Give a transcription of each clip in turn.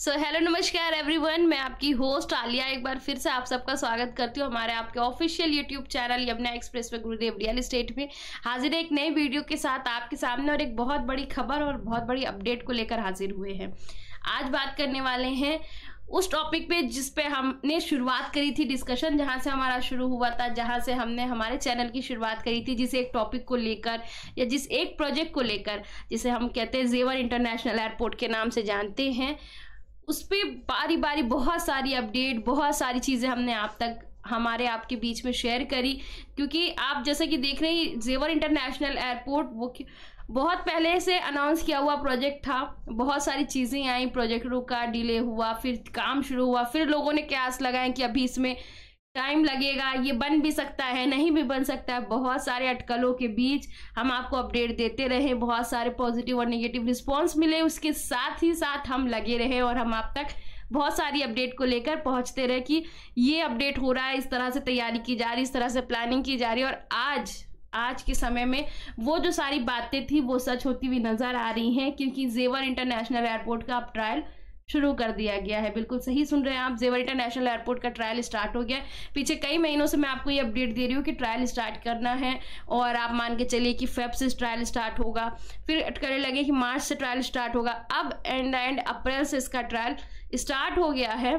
so hello नमस्कार everyone मैं आपकी होस्ट आलिया एक बार फिर से आप सबका स्वागत करती हूँ हमारे आपके official YouTube channel Yamuna express में गुरुदेव रियल स्टेट में हाजिर है एक नए वीडियो के साथ आपके सामने और एक बहुत बड़ी खबर और बहुत बड़ी अपडेट को लेकर हाजिर हुए हैं आज बात करने वाले हैं उस टॉपिक पे जिस पे हमने शुरुआत करी थी डिस्कशन जहाँ से हमारा शुरू हुआ था जहाँ से हमने हमारे चैनल की शुरुआत करी थी जिस एक टॉपिक को लेकर या जिस एक प्रोजेक्ट को लेकर जिसे हम कहते हैं जेवर इंटरनेशनल एयरपोर्ट के नाम से जानते हैं उस पर बारी बारी बहुत सारी अपडेट बहुत सारी चीज़ें हमने आप तक हमारे आपके बीच में शेयर करी क्योंकि आप जैसे कि देख रहे हैं जेवर इंटरनेशनल एयरपोर्ट वो बहुत पहले से अनाउंस किया हुआ प्रोजेक्ट था बहुत सारी चीज़ें आई प्रोजेक्ट रुका डिले हुआ फिर काम शुरू हुआ फिर लोगों ने क्यास लगाए कि अभी इसमें टाइम लगेगा ये बन भी सकता है नहीं भी बन सकता है बहुत सारे अटकलों के बीच हम आपको अपडेट देते रहे बहुत सारे पॉजिटिव और निगेटिव रिस्पॉन्स मिले उसके साथ ही साथ हम लगे रहे और हम आप तक बहुत सारी अपडेट को लेकर पहुंचते रहे कि ये अपडेट हो रहा है इस तरह से तैयारी की जा रही इस तरह से प्लानिंग की जा रही और आज आज के समय में वो जो सारी बातें थी वो सच होती हुई नजर आ रही हैं क्योंकि जेवर इंटरनेशनल एयरपोर्ट का अब ट्रायल शुरू कर दिया गया है बिल्कुल सही सुन रहे हैं आप जेवर इंटरनेशनल एयरपोर्ट का ट्रायल स्टार्ट हो गया पीछे कई महीनों से मैं आपको ये अपडेट दे रही हूँ कि ट्रायल स्टार्ट करना है और आप मान के चलिए कि फेब से ट्रायल स्टार्ट होगा फिर अटकने लगे कि मार्च से ट्रायल स्टार्ट होगा अब एंड एंड अप्रैल से इसका ट्रायल स्टार्ट हो गया है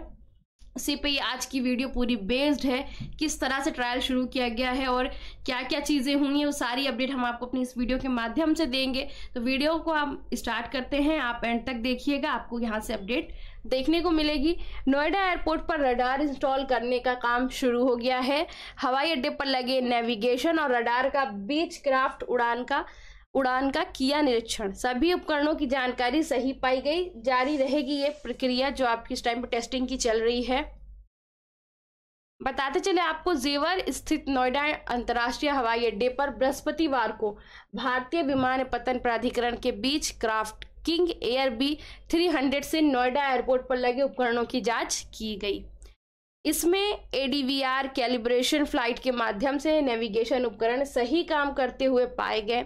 उसी पे ये आज की वीडियो पूरी बेस्ड है किस तरह से ट्रायल शुरू किया गया है और क्या क्या चीज़ें होंगी वो सारी अपडेट हम आपको अपनी इस वीडियो के माध्यम से देंगे तो वीडियो को हम स्टार्ट करते हैं आप एंड तक देखिएगा आपको यहाँ से अपडेट देखने को मिलेगी नोएडा एयरपोर्ट पर रडार इंस्टॉल करने का काम शुरू हो गया है हवाई अड्डे पर लगे नेविगेशन और रडार का बीच क्राफ्ट उड़ान का उड़ान का किया निरीक्षण सभी उपकरणों की जानकारी सही पाई गई जारी रहेगी ये प्रक्रिया जो आपकी इस टाइम पर टेस्टिंग की चल रही है बताते चले आपको जेवर स्थित नोएडा अंतर्राष्ट्रीय हवाई अड्डे पर बृहस्पतिवार को भारतीय विमान पतन प्राधिकरण के Beechcraft King Air B three से नोएडा एयरपोर्ट पर लगे उपकरणों की जांच की गई इसमें एडीवीआर कैलिब्रेशन फ्लाइट के माध्यम से नेविगेशन उपकरण सही काम करते हुए पाए गए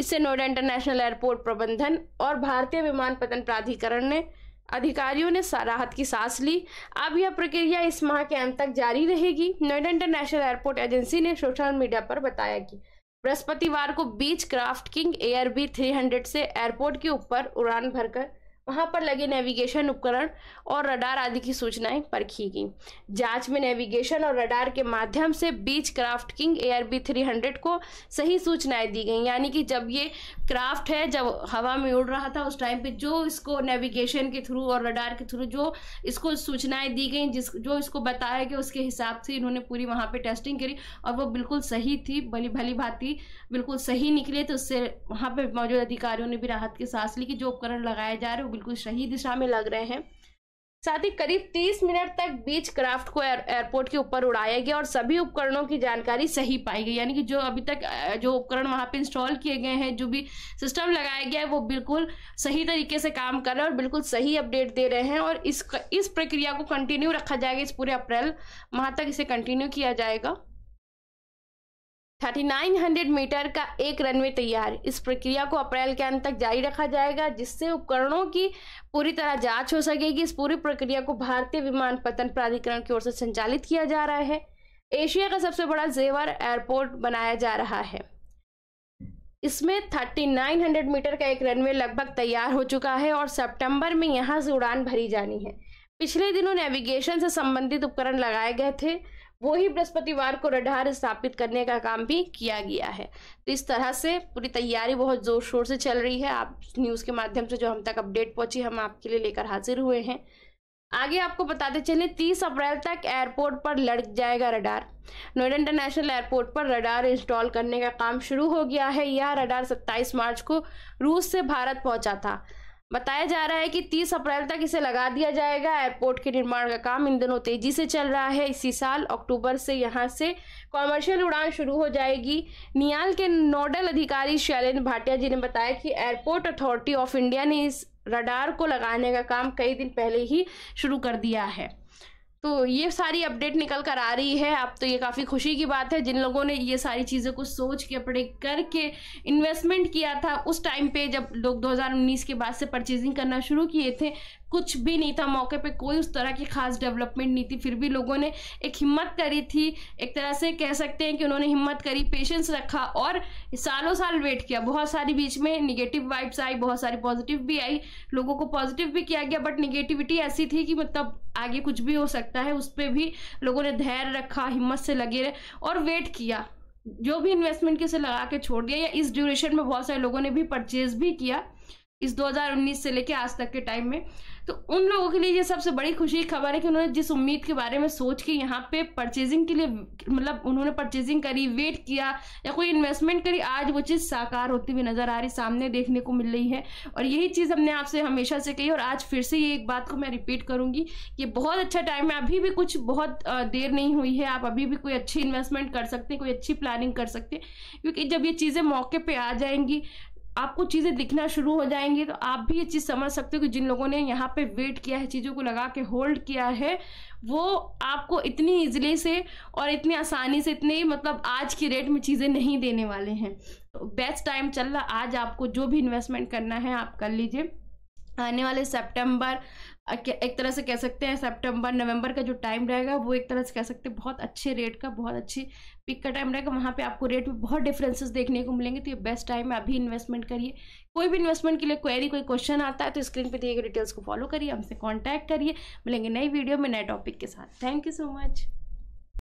इससे नोएडा इंटरनेशनल एयरपोर्ट प्रबंधन और भारतीय विमानपतन प्राधिकरण ने अधिकारियों ने राहत की सांस ली अब यह प्रक्रिया इस माह के अंत तक जारी रहेगी नोएडा इंटरनेशनल एयरपोर्ट एजेंसी ने सोशल मीडिया पर बताया कि बृहस्पतिवार को Beechcraft King Air B B three से एयरपोर्ट के ऊपर उड़ान भरकर वहाँ पर लगे नेविगेशन उपकरण और रडार आदि की सूचनाएं परखी गई जांच में नेविगेशन और रडार के माध्यम से Beechcraft king three hundred को सही सूचनाएं दी गई यानी कि जब ये क्राफ्ट है जब हवा में उड़ रहा था उस टाइम पे जो इसको नेविगेशन के थ्रू और रडार के थ्रू जो इसको सूचनाएं दी गई जिस जो इसको बताया गया उसके हिसाब से इन्होंने पूरी वहाँ पर टेस्टिंग करी और वो बिल्कुल सही थी भली भली भांति बिल्कुल सही निकले तो उससे वहाँ पर मौजूद अधिकारियों ने भी राहत की सांस ली कि जो उपकरण लगाए जा रहे बिल्कुल सही दिशा में लग रहे हैं साथ ही करीब 30 मिनट तक बीच क्राफ्ट को एयरपोर्ट के ऊपर उड़ाया गया और सभी उपकरणों की जानकारी सही पाई गई यानी कि जो अभी तक जो उपकरण वहां पे इंस्टॉल किए गए हैं जो भी सिस्टम लगाया गया है वो बिल्कुल सही तरीके से काम कर रहे हैं और बिल्कुल सही अपडेट दे रहे हैं और इस इस प्रक्रिया को कंटिन्यू रखा जाएगा इस पूरे अप्रैल माह तक इसे कंटिन्यू किया जाएगा 3900 मीटर का एक रनवे तैयार इस प्रक्रिया को अप्रैल के अंत तक जारी रखा जाएगा जिससे उपकरणों की पूरी तरह जांच हो सकेगी इस पूरी प्रक्रिया को भारतीय विमान पतन प्राधिकरण की ओर से संचालित किया जा रहा है एशिया का सबसे बड़ा जेवर एयरपोर्ट बनाया जा रहा है इसमें 3900 मीटर का एक रनवे लगभग तैयार हो चुका है और सेप्टेम्बर में यहाँ से उड़ान भरी जानी है पिछले दिनों नेविगेशन से संबंधित उपकरण लगाए गए थे वो ही बृहस्पतिवार को रडार स्थापित करने का काम भी किया गया है तो इस तरह से पूरी तैयारी बहुत जोर शोर से चल रही है आप न्यूज़ के माध्यम से जो हम तक अपडेट पहुंची हम आपके लिए लेकर हाजिर हुए हैं आगे आपको बताते चले 30 अप्रैल तक एयरपोर्ट पर लड़ जाएगा रडार नोएडा इंटरनेशनल एयरपोर्ट पर रडार इंस्टॉल करने का काम शुरू हो गया है यह रडार 27 मार्च को रूस से भारत पहुंचा था बताया जा रहा है कि 30 अप्रैल तक इसे लगा दिया जाएगा एयरपोर्ट के निर्माण का काम इन दिनों तेजी से चल रहा है इसी साल अक्टूबर से यहां से कॉमर्शियल उड़ान शुरू हो जाएगी नियाल के नोडल अधिकारी शैलेंद्र भाटिया जी ने बताया कि एयरपोर्ट अथॉरिटी ऑफ इंडिया ने इस रडार को लगाने का काम कई दिन पहले ही शुरू कर दिया है तो ये सारी अपडेट निकल कर आ रही है अब तो ये काफ़ी खुशी की बात है जिन लोगों ने ये सारी चीज़ें कुछ सोच के अपने करके इन्वेस्टमेंट किया था उस टाइम पे जब लोग 2019 के बाद से परचेजिंग करना शुरू किए थे कुछ भी नहीं था मौके पे कोई उस तरह की खास डेवलपमेंट नहीं थी फिर भी लोगों ने एक हिम्मत करी थी एक तरह से कह सकते हैं कि उन्होंने हिम्मत करी पेशेंस रखा और सालों साल वेट किया बहुत सारी बीच में निगेटिव वाइब्स आई बहुत सारी पॉजिटिव भी आई लोगों को पॉजिटिव भी किया गया बट निगेटिविटी ऐसी थी कि मतलब आगे कुछ भी हो सकता है उस पर भी लोगों ने धैर्य रखा हिम्मत से लगे रहे और वेट किया जो भी इन्वेस्टमेंट किसे लगा के छोड़ दिया या इस ड्यूरेशन में बहुत सारे लोगों ने भी परचेज भी किया इस 2019 से लेके आज तक के टाइम में तो उन लोगों के लिए ये सबसे बड़ी खुशी की खबर है कि उन्होंने जिस उम्मीद के बारे में सोच के यहाँ पे परचेजिंग के लिए मतलब उन्होंने परचेजिंग करी वेट किया या कोई इन्वेस्टमेंट करी आज वो चीज़ साकार होती हुई नज़र आ रही सामने देखने को मिल रही है और यही चीज़ हमने आपसे हमेशा से कही और आज फिर से ये एक बात को मैं रिपीट करूँगी कि बहुत अच्छा टाइम है अभी भी कुछ बहुत देर नहीं हुई है आप अभी भी कोई अच्छी इन्वेस्टमेंट कर सकते हैं कोई अच्छी प्लानिंग कर सकते हैं क्योंकि जब ये चीज़ें मौके पर आ जाएंगी आपको चीज़ें दिखना शुरू हो जाएंगी तो आप भी ये चीज़ समझ सकते हो कि जिन लोगों ने यहाँ पे वेट किया है चीज़ों को लगा के होल्ड किया है वो आपको इतनी ईजिली से और इतनी आसानी से इतने मतलब आज की रेट में चीज़ें नहीं देने वाले हैं तो बेस्ट टाइम चल रहा आज आपको जो भी इन्वेस्टमेंट करना है आप कर लीजिए आने वाले सितंबर एक तरह से कह सकते हैं सितंबर नवंबर का जो टाइम रहेगा वो एक तरह से कह सकते हैं बहुत अच्छे रेट का बहुत अच्छी पिक का टाइम रहेगा वहाँ पे आपको रेट में बहुत डिफरेंसेस देखने को मिलेंगे तो ये बेस्ट टाइम है अभी इन्वेस्टमेंट करिए कोई भी इन्वेस्टमेंट के लिए क्वेरी कोई क्वेश्चन आता है तो स्क्रीन पर दिए गए डिटेल्स को फॉलो करिए हमसे कॉन्टैक्ट करिए मिलेंगे नई वीडियो में नए टॉपिक के साथ थैंक यू सो मच